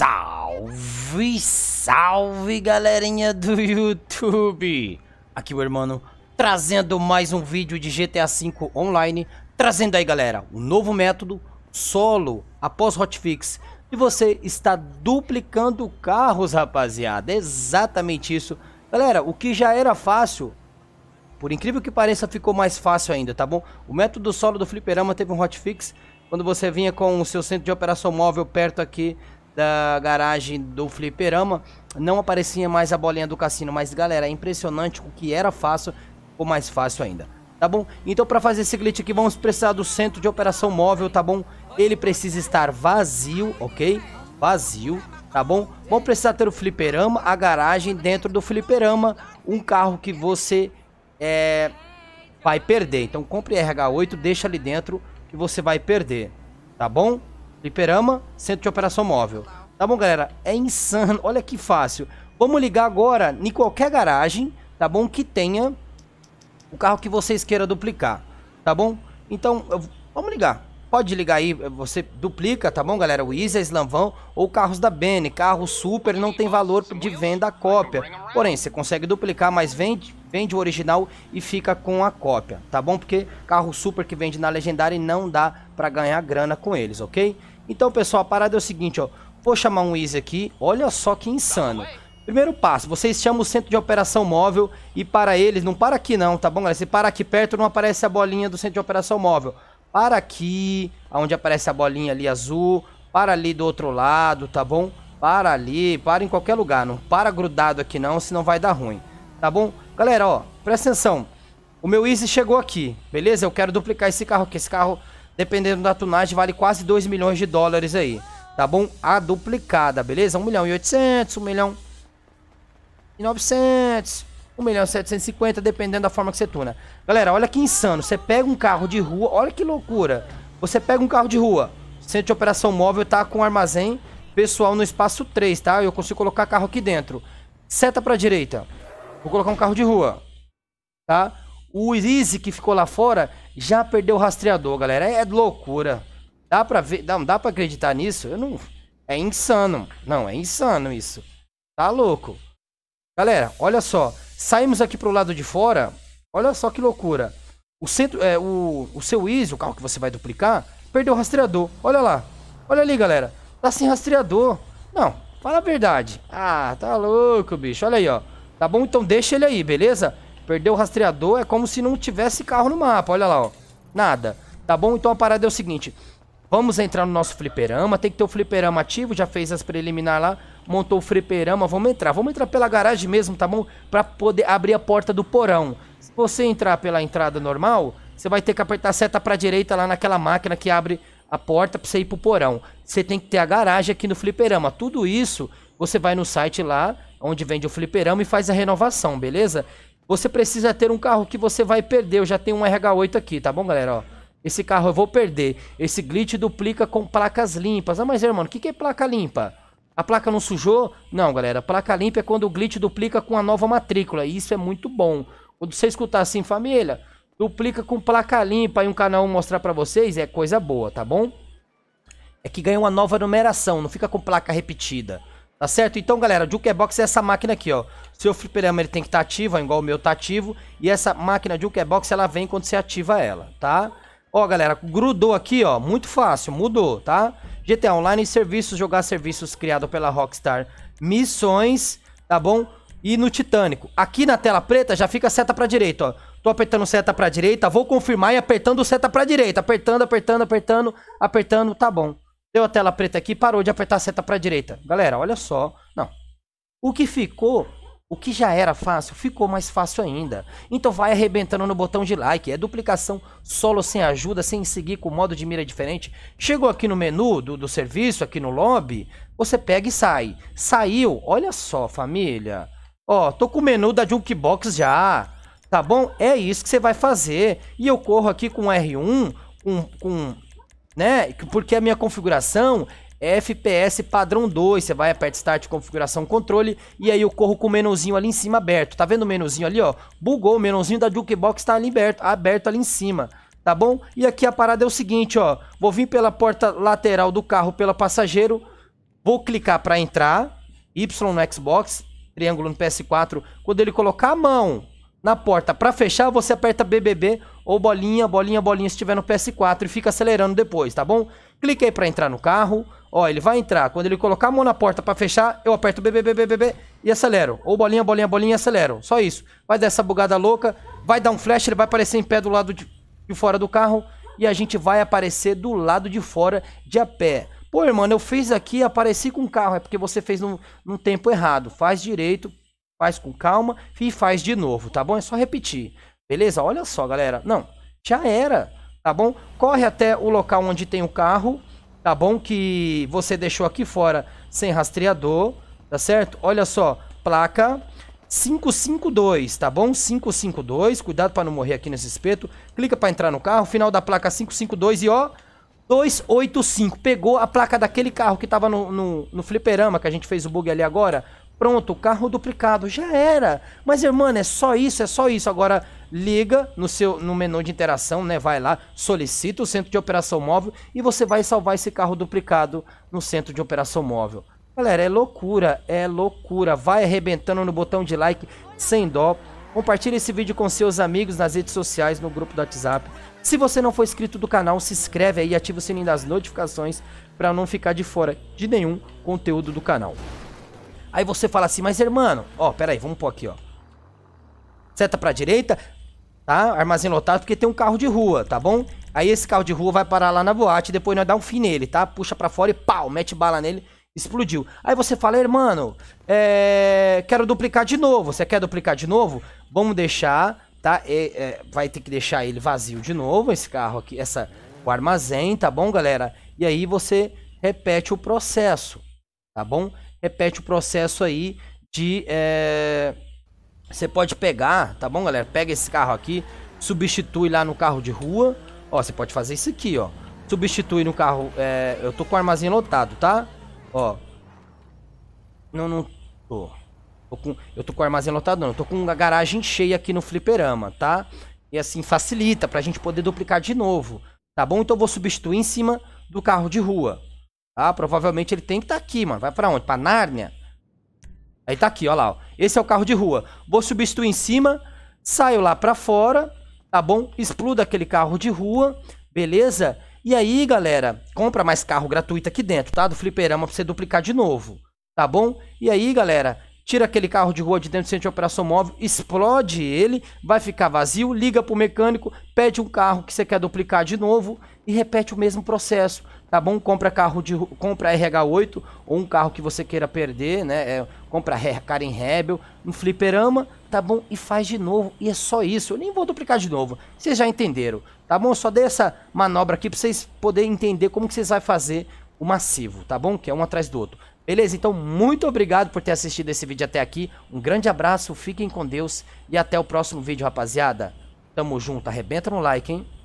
Salve, salve galerinha do YouTube! Aqui o irmão trazendo mais um vídeo de GTA V Online, trazendo aí galera um novo método solo após hotfix e você está duplicando carros rapaziada, exatamente isso. Galera, o que já era fácil, por incrível que pareça ficou mais fácil ainda, tá bom? O método solo do fliperama teve um hotfix quando você vinha com o seu centro de operação móvel perto aqui da garagem do fliperama, não aparecia mais a bolinha do cassino, mas galera, é impressionante o que era fácil, ou mais fácil ainda. Tá bom? Então para fazer esse glitch aqui, vamos precisar do centro de operação móvel, tá bom? Ele precisa estar vazio, ok? Vazio, tá bom? Vamos precisar ter o fliperama, a garagem dentro do fliperama, um carro que você é, vai perder. Então compre RH8, deixa ali dentro que você vai perder, tá bom? Fliperama, centro de operação móvel. Tá bom, galera? É insano. Olha que fácil. Vamos ligar agora em qualquer garagem, tá bom? Que tenha o carro que vocês queiram duplicar, tá bom? Então, eu... vamos ligar. Pode ligar aí, você duplica, tá bom, galera? O Easy, Slamvão ou carros da Bene. Carro super não tem valor de venda a cópia. Porém, você consegue duplicar, mas vende, vende o original e fica com a cópia, tá bom? Porque carro super que vende na Legendária não dá para ganhar grana com eles, ok? Então, pessoal, a parada é o seguinte, ó. Vou chamar um Easy aqui. Olha só que insano. Primeiro passo, vocês chamam o centro de operação móvel e para eles, não para aqui não, tá bom, galera? Se para aqui perto, não aparece a bolinha do centro de operação móvel. Para aqui, onde aparece a bolinha ali azul, para ali do outro lado, tá bom? Para ali, para em qualquer lugar, não para grudado aqui não, senão vai dar ruim, tá bom? Galera, ó, presta atenção, o meu Easy chegou aqui, beleza? Eu quero duplicar esse carro aqui, esse carro dependendo da tunagem, vale quase 2 milhões de dólares aí. Tá bom? A duplicada, beleza? 1 milhão e 800, 1 milhão e 900, 1 milhão e 750, dependendo da forma que você tuna. Galera, olha que insano. Você pega um carro de rua, olha que loucura. Você pega um carro de rua, centro de operação móvel tá com armazém pessoal no espaço 3, tá? Eu consigo colocar carro aqui dentro. Seta pra direita. Vou colocar um carro de rua, tá? O Easy que ficou lá fora já perdeu o rastreador, galera. É loucura. Dá pra ver, não dá pra acreditar nisso? Eu não. É insano. Não, é insano isso. Tá louco. Galera, olha só. Saímos aqui pro lado de fora. Olha só que loucura. O centro, é, o, o seu Easy, o carro que você vai duplicar, perdeu o rastreador. Olha lá. Olha ali, galera. Tá sem rastreador. Não, fala a verdade. Ah, tá louco, bicho. Olha aí, ó. Tá bom? Então deixa ele aí, beleza? Perdeu o rastreador, é como se não tivesse carro no mapa. Olha lá, ó. Nada. Tá bom? Então a parada é o seguinte. Vamos entrar no nosso fliperama. Tem que ter o fliperama ativo. Já fez as preliminares lá. Montou o fliperama. Vamos entrar. Vamos entrar pela garagem mesmo, tá bom? Pra poder abrir a porta do porão. Se você entrar pela entrada normal, você vai ter que apertar a seta pra direita lá naquela máquina que abre a porta pra você ir pro porão. Você tem que ter a garagem aqui no fliperama. Tudo isso, você vai no site lá, onde vende o fliperama e faz a renovação, beleza? Você precisa ter um carro que você vai perder. Eu já tenho um RH8 aqui, tá bom, galera? Ó, esse carro eu vou perder. Esse glitch duplica com placas limpas. Ah, mas, irmão, o que, que é placa limpa? A placa não sujou? Não, galera. Placa limpa é quando o glitch duplica com a nova matrícula. E isso é muito bom. Quando você escutar assim, família, duplica com placa limpa e um canal mostrar para vocês, é coisa boa, tá bom? É que ganha uma nova numeração, não fica com placa repetida. Tá certo? Então, galera, o Jukebox é essa máquina aqui, ó. Seu fliperama ele tem que estar tá ativo, ó, igual o meu tá ativo. E essa máquina Jukebox, ela vem quando você ativa ela, tá? Ó, galera, grudou aqui, ó. Muito fácil, mudou, tá? GTA Online, serviços, jogar serviços criado pela Rockstar. Missões, tá bom? E no Titânico. Aqui na tela preta já fica seta pra direita, ó. Tô apertando seta pra direita, vou confirmar e apertando seta pra direita. Apertando, apertando, apertando, apertando, tá bom. Deu a tela preta aqui, parou de apertar a seta para direita. Galera, olha só. Não. O que ficou, o que já era fácil, ficou mais fácil ainda. Então vai arrebentando no botão de like. É duplicação solo sem ajuda, sem seguir com modo de mira diferente. Chegou aqui no menu do, do serviço, aqui no lobby, você pega e sai. Saiu, olha só, família. Ó, tô com o menu da Junkbox já. Tá bom? É isso que você vai fazer. E eu corro aqui com R1, com, com né? Porque a minha configuração é FPS padrão 2, você vai aperta Start configuração controle e aí eu corro com o menuzinho ali em cima aberto. Tá vendo o menuzinho ali, ó? Bugou, o menuzinho da Jukebox tá ali aberto, aberto ali em cima. Tá bom? E aqui a parada é o seguinte, ó. Vou vir pela porta lateral do carro pela passageiro, vou clicar para entrar, Y no Xbox, triângulo no PS4. Quando ele colocar a mão na porta para fechar, você aperta BBB ou bolinha, bolinha, bolinha se tiver no PS4 e fica acelerando depois, tá bom? Clique aí para entrar no carro. Ó, ele vai entrar. Quando ele colocar a mão na porta para fechar, eu aperto bbbbb e acelero. Ou bolinha, bolinha, bolinha, acelero. Só isso. Vai dar essa bugada louca, vai dar um flash, ele vai aparecer em pé do lado de, de fora do carro e a gente vai aparecer do lado de fora de a pé. Pô, irmão, eu fiz aqui, apareci com o carro. É porque você fez num, num tempo errado. Faz direito, faz com calma e faz de novo, tá bom? É só repetir. Beleza? Olha só, galera. Não, já era, tá bom? Corre até o local onde tem o carro, tá bom? Que você deixou aqui fora sem rastreador, tá certo? Olha só, placa 552, tá bom? 552, cuidado para não morrer aqui nesse espeto. Clica para entrar no carro, final da placa 552 e ó, 285. Pegou a placa daquele carro que tava no, no, no fliperama que a gente fez o bug ali agora. Pronto, carro duplicado, já era. Mas, irmã, é só isso, é só isso. Agora, liga no seu no menu de interação, né? Vai lá, solicita o centro de operação móvel e você vai salvar esse carro duplicado no centro de operação móvel. Galera, é loucura, é loucura. Vai arrebentando no botão de like sem dó. Compartilhe esse vídeo com seus amigos nas redes sociais, no grupo do WhatsApp. Se você não for inscrito do canal, se inscreve aí e ativa o sininho das notificações para não ficar de fora de nenhum conteúdo do canal. Aí você fala assim, mas hermano, ó, pera aí, vamos pôr aqui, ó. Seta pra direita, tá? Armazém lotado, porque tem um carro de rua, tá bom? Aí esse carro de rua vai parar lá na boate, depois nós dá um fim nele, tá? Puxa pra fora e pau, mete bala nele, explodiu. Aí você fala, mano, é... quero duplicar de novo. Você quer duplicar de novo? Vamos deixar, tá? é... vai ter que deixar ele vazio de novo, esse carro aqui, essa... o armazém, tá bom, galera? E aí você repete o processo, tá bom? Repete o processo aí de... É você pode pegar, tá bom, galera? Pega esse carro aqui, substitui lá no carro de rua. Ó, você pode fazer isso aqui, ó. Substitui no carro. É... eu tô com o armazém lotado, tá? Ó. Não, não tô. tô com... eu tô com o armazém lotado, não. Eu tô com a garagem cheia aqui no fliperama, tá? E assim facilita pra gente poder duplicar de novo. Tá bom? Então eu vou substituir em cima do carro de rua. Tá? Provavelmente ele tem que estar tá aqui, mano. Vai pra onde? Pra Nárnia? Aí tá aqui, ó lá. Ó. Esse é o carro de rua. Vou substituir em cima, saio lá para fora, tá bom? Expludo aquele carro de rua, beleza? E aí, galera, compra mais carro gratuito aqui dentro, tá? Do fliperama pra você duplicar de novo, tá bom? E aí, galera, tira aquele carro de rua de dentro do centro de operação móvel, explode ele, vai ficar vazio, liga para o mecânico, pede um carro que você quer duplicar de novo e repete o mesmo processo. Tá bom? Compra carro de compra RH8 ou um carro que você queira perder, né? É, compra Karen Rebel, um fliperama, tá bom? E faz de novo. E é só isso. Eu nem vou duplicar de novo. Vocês já entenderam, tá bom? só dei essa manobra aqui para vocês poderem entender como que vocês vão fazer o massivo, tá bom? Que é um atrás do outro. Beleza, então muito obrigado por ter assistido esse vídeo até aqui. Um grande abraço, fiquem com Deus e até o próximo vídeo, rapaziada. Tamo junto, arrebenta no like, hein?